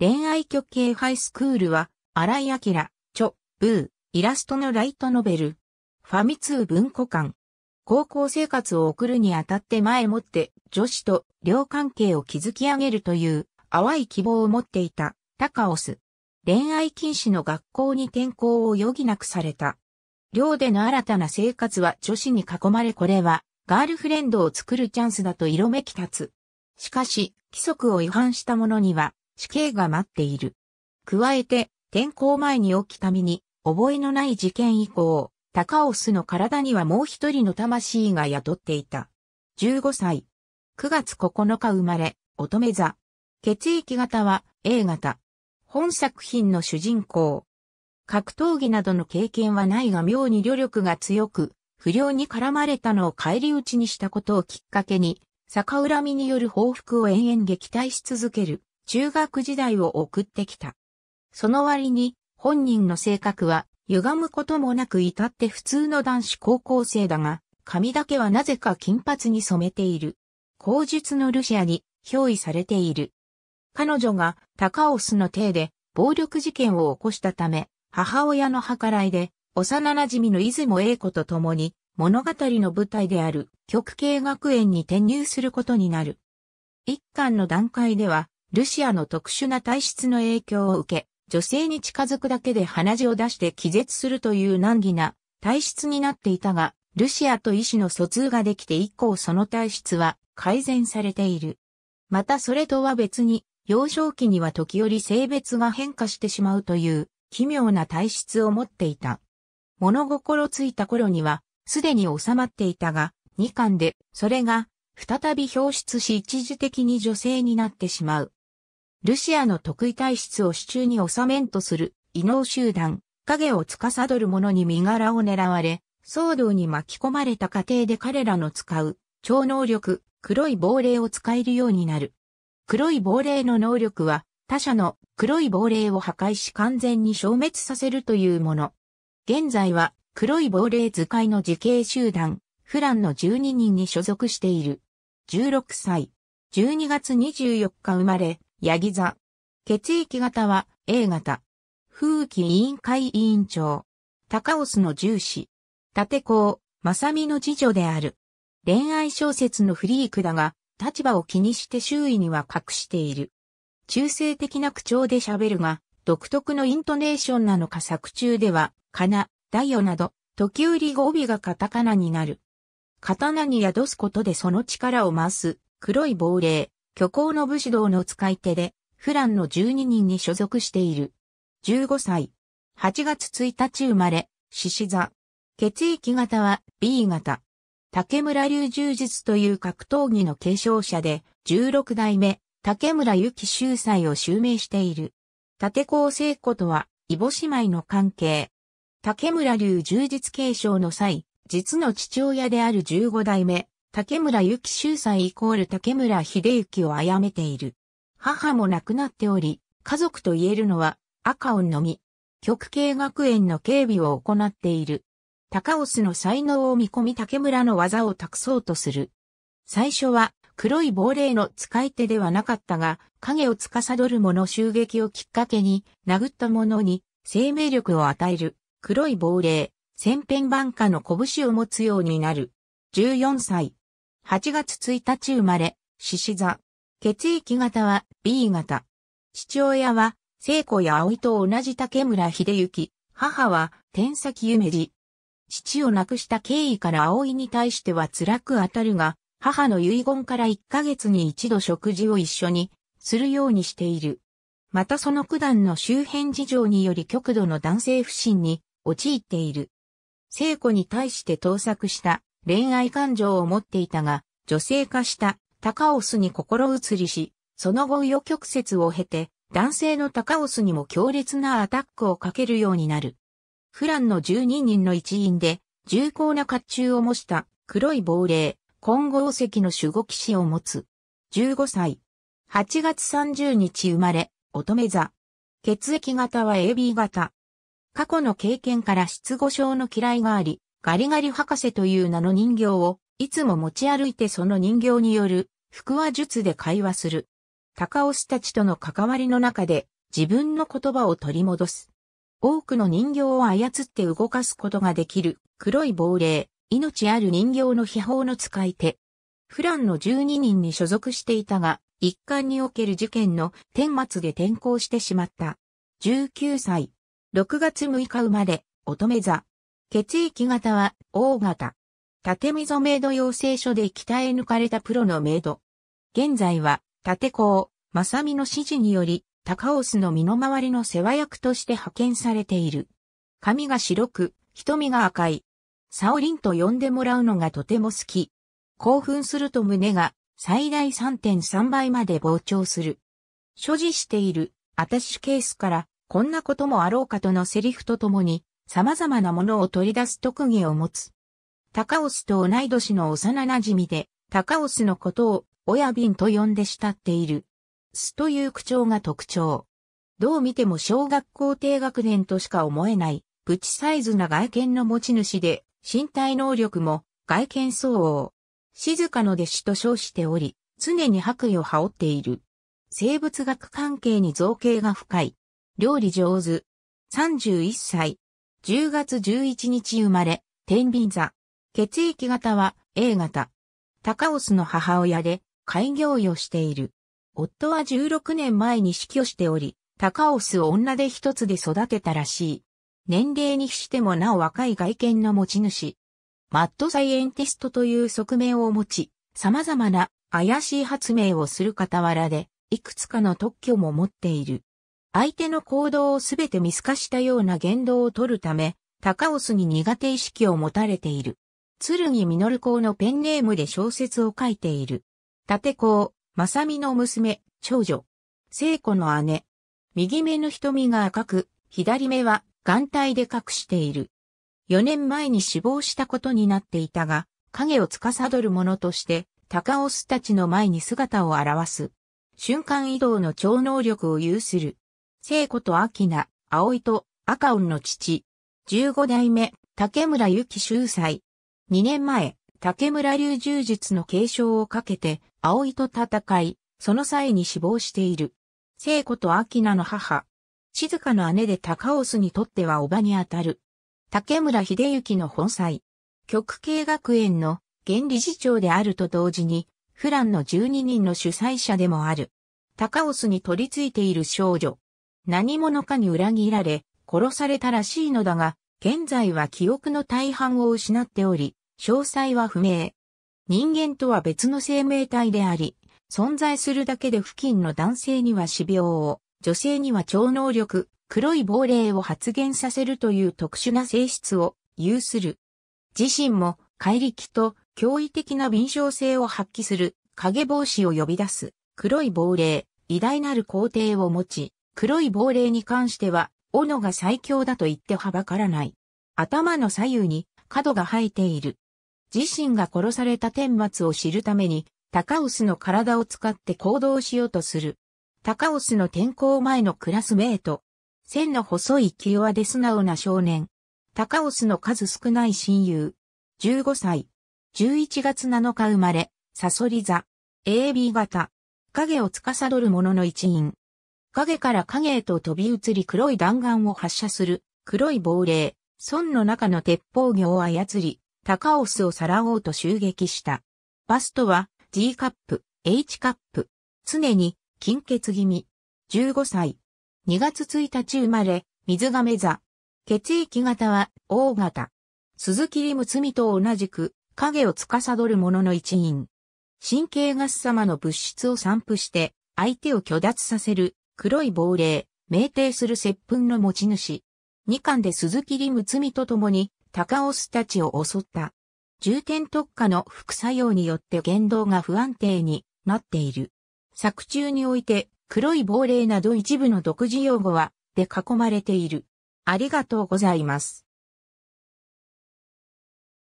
恋愛曲系ハイスクールは、荒井明、著、ブー、イラストのライトノベル。ファミ通文庫館。高校生活を送るにあたって前もって女子と両関係を築き上げるという淡い希望を持っていたタカオス。恋愛禁止の学校に転校を余儀なくされた。寮での新たな生活は女子に囲まれこれはガールフレンドを作るチャンスだと色めき立つ。しかし、規則を違反した者には死刑が待っている。加えて、転校前に起きた身に、覚えのない事件以降、高尾須の体にはもう一人の魂が宿っていた。15歳。9月9日生まれ、乙女座。血液型は A 型。本作品の主人公。格闘技などの経験はないが妙に旅力が強く、不良に絡まれたのを返り討ちにしたことをきっかけに、逆恨みによる報復を延々撃退し続ける。中学時代を送ってきた。その割に本人の性格は歪むこともなく至って普通の男子高校生だが、髪だけはなぜか金髪に染めている。口述のルシアに憑依されている。彼女が高オスの邸で暴力事件を起こしたため、母親の計らいで幼馴染の出雲英子と共に物語の舞台である極刑学園に転入することになる。一巻の段階ではルシアの特殊な体質の影響を受け、女性に近づくだけで鼻血を出して気絶するという難儀な体質になっていたが、ルシアと医師の疎通ができて以降その体質は改善されている。またそれとは別に、幼少期には時折性別が変化してしまうという奇妙な体質を持っていた。物心ついた頃には、すでに収まっていたが、2巻で、それが、再び表出し一時的に女性になってしまう。ルシアの得意体質を手中に収めんとする異能集団、影を司る者に身柄を狙われ、騒動に巻き込まれた過程で彼らの使う超能力、黒い亡霊を使えるようになる。黒い亡霊の能力は他者の黒い亡霊を破壊し完全に消滅させるというもの。現在は黒い亡霊図解の自警集団、フランの12人に所属している。16歳。12月24日生まれ、ヤギ座。血液型は A 型。風紀委員会委員長。高オスの重視。立子、正美の次女である。恋愛小説のフリークだが、立場を気にして周囲には隠している。中性的な口調で喋るが、独特のイントネーションなのか作中では、かな、だよなど、時折語尾がカタカナになる。刀に宿すことでその力を増す、黒い亡霊、虚構の武士道の使い手で、フランの12人に所属している。15歳。8月1日生まれ、獅子座。血液型は B 型。竹村流柔術という格闘技の継承者で、16代目、竹村幸秀才を襲名している。立高聖子とは、イボ姉妹の関係。竹村流柔術継承の際、実の父親である15代目、竹村ゆき秀才イコール竹村秀幸を殺めている。母も亡くなっており、家族と言えるのは赤音のみ。極刑学園の警備を行っている。高スの才能を見込み竹村の技を託そうとする。最初は黒い亡霊の使い手ではなかったが、影を司る者襲撃をきっかけに、殴った者に生命力を与える。黒い亡霊、千変万化の拳を持つようになる。14歳、8月1日生まれ、獅子座。血液型は B 型。父親は、聖子や葵と同じ竹村秀幸、母は、天崎夢二。父を亡くした経緯から葵に対しては辛く当たるが、母の遺言から1ヶ月に一度食事を一緒にするようにしている。またその九段の周辺事情により極度の男性不信に陥っている。聖子に対して盗作した恋愛感情を持っていたが、女性化した高オスに心移りし、その後余曲折を経て、男性の高オスにも強烈なアタックをかけるようになる。フランの12人の一員で、重厚な甲冑を模した黒い亡霊、金剛石の守護騎士を持つ。15歳。8月30日生まれ、乙女座。血液型は AB 型。過去の経験から失語症の嫌いがあり、ガリガリ博士という名の人形を、いつも持ち歩いてその人形による、腹話術で会話する。高オスたちとの関わりの中で、自分の言葉を取り戻す。多くの人形を操って動かすことができる、黒い亡霊、命ある人形の秘宝の使い手。フランの12人に所属していたが、一貫における事件の天末で転校してしまった。19歳。6月6日生まれ、乙女座。血液型は O 型。縦溝メイド養成所で鍛え抜かれたプロのメイド。現在は、縦ま正美の指示により、高尾スの身の回りの世話役として派遣されている。髪が白く、瞳が赤い。サオリンと呼んでもらうのがとても好き。興奮すると胸が最大3.3倍まで膨張する。所持しているアタッシュケースからこんなこともあろうかとのセリフとともに様々なものを取り出す特技を持つ。高オスと同い年の幼馴染で、高オスのことを親瓶と呼んで慕っている。巣という口調が特徴。どう見ても小学校低学年としか思えない、プチサイズな外見の持ち主で、身体能力も外見相応。静かの弟子と称しており、常に白衣を羽織っている。生物学関係に造形が深い。料理上手。31歳、10月11日生まれ、天秤座。血液型は A 型。高尾スの母親で、開業医をしている。夫は16年前に死去しており、高尾スを女で一つで育てたらしい。年齢にしてもなお若い外見の持ち主。マッドサイエンティストという側面を持ち、様々な怪しい発明をする傍らで、いくつかの特許も持っている。相手の行動をすべて見透かしたような言動を取るため、高尾スに苦手意識を持たれている。鶴木実公のペンネームで小説を書いている。立ま正美の娘、長女。聖子の姉。右目の瞳が赤く、左目は眼帯で隠している。4年前に死亡したことになっていたが、影を司る者として、高オスたちの前に姿を現す。瞬間移動の超能力を有する。聖子と明菜、葵と赤音の父。15代目、竹村ゆき秀才。2年前、竹村流柔術の継承をかけて、葵と戦い、その際に死亡している。聖子と明菜の母。静かの姉で高雄須にとっては叔母にあたる。竹村秀幸の本妻。極刑学園の現理事長であると同時に、フランの12人の主催者でもある。高雄須に取り付いている少女。何者かに裏切られ、殺されたらしいのだが、現在は記憶の大半を失っており、詳細は不明。人間とは別の生命体であり、存在するだけで付近の男性には死病を、女性には超能力、黒い亡霊を発現させるという特殊な性質を有する。自身も怪力と驚異的な敏捷性を発揮する影防止を呼び出す黒い亡霊、偉大なる皇帝を持ち、黒い亡霊に関しては、斧が最強だと言ってはばからない。頭の左右に角が生えている。自身が殺された顛末を知るために、高オスの体を使って行動しようとする。高オスの転校前のクラスメート。線の細い清和で素直な少年。高オスの数少ない親友。15歳。11月7日生まれ、サソリ座。AB 型。影を司る者の一員。影から影へと飛び移り黒い弾丸を発射する、黒い亡霊、村の中の鉄砲魚を操り、高オスをさらおうと襲撃した。バストは G カップ、H カップ、常に金欠気味。15歳。2月1日生まれ、水亀座。血液型は O 型。鈴木リムツと同じく影を司る者の一員。神経ガス様の物質を散布して相手を拒奪させる黒い亡霊、酩酊する接吻の持ち主。二巻で鈴木リム罪ミと共に、高オスたちを襲った。重点特化の副作用によって言動が不安定になっている。作中において、黒い亡霊など一部の独自用語は、で囲まれている。ありがとうございます。